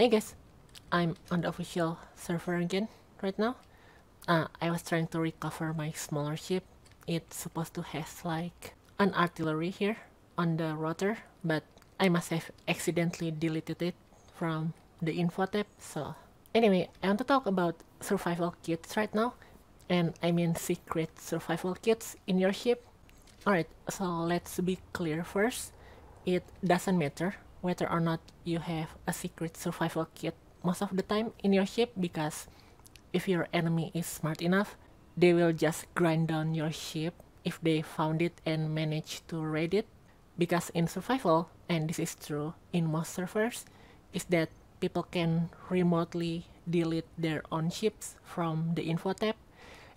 Hey guys, I'm on the official server again right now. Uh, I was trying to recover my smaller ship. It's supposed to have like an artillery here on the rotor, but I must have accidentally deleted it from the info tab. So anyway, I want to talk about survival kits right now. And I mean secret survival kits in your ship. Alright, so let's be clear first. It doesn't matter whether or not you have a secret survival kit most of the time in your ship because if your enemy is smart enough, they will just grind down your ship if they found it and manage to raid it. Because in survival, and this is true in most servers, is that people can remotely delete their own ships from the info tab.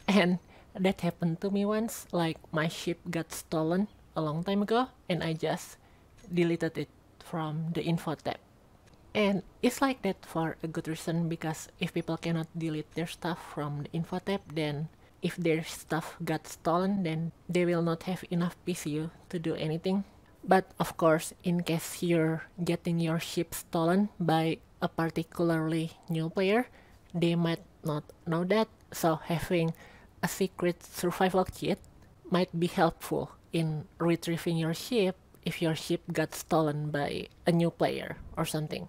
And that happened to me once, like my ship got stolen a long time ago and I just deleted it from the info tab. And it's like that for a good reason because if people cannot delete their stuff from the info tab, then if their stuff got stolen, then they will not have enough PCU to do anything. But of course, in case you're getting your ship stolen by a particularly new player, they might not know that, so having a secret survival kit might be helpful in retrieving your ship if your ship got stolen by a new player or something.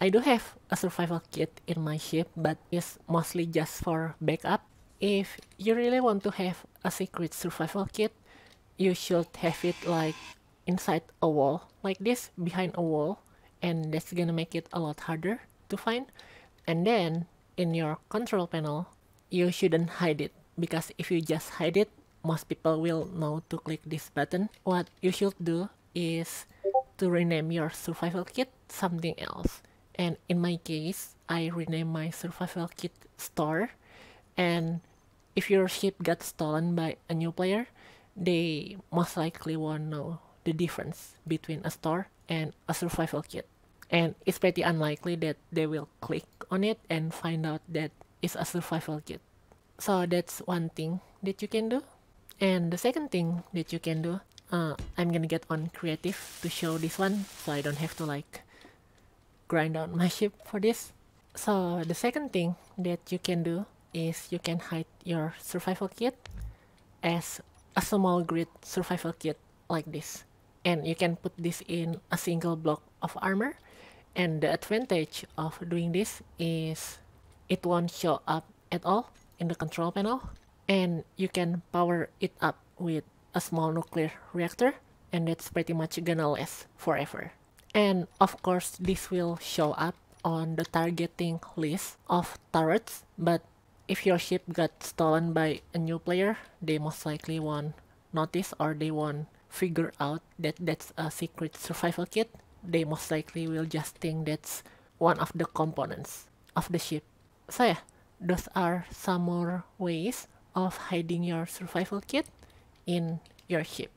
I do have a survival kit in my ship, but it's mostly just for backup. If you really want to have a secret survival kit, you should have it like inside a wall, like this, behind a wall, and that's gonna make it a lot harder to find. And then, in your control panel, you shouldn't hide it, because if you just hide it, most people will know to click this button. What you should do is to rename your survival kit something else. And in my case, I rename my survival kit store. And if your ship got stolen by a new player, they most likely won't know the difference between a store and a survival kit. And it's pretty unlikely that they will click on it and find out that it's a survival kit. So that's one thing that you can do. And the second thing that you can do uh, I'm gonna get on creative to show this one so I don't have to like grind out my ship for this. So the second thing that you can do is you can hide your survival kit as a small grid survival kit like this. And you can put this in a single block of armor. And the advantage of doing this is it won't show up at all in the control panel. And you can power it up with a small nuclear reactor and that's pretty much gonna last forever. And of course this will show up on the targeting list of turrets but if your ship got stolen by a new player they most likely won't notice or they won't figure out that that's a secret survival kit they most likely will just think that's one of the components of the ship. So yeah, those are some more ways of hiding your survival kit in your hip.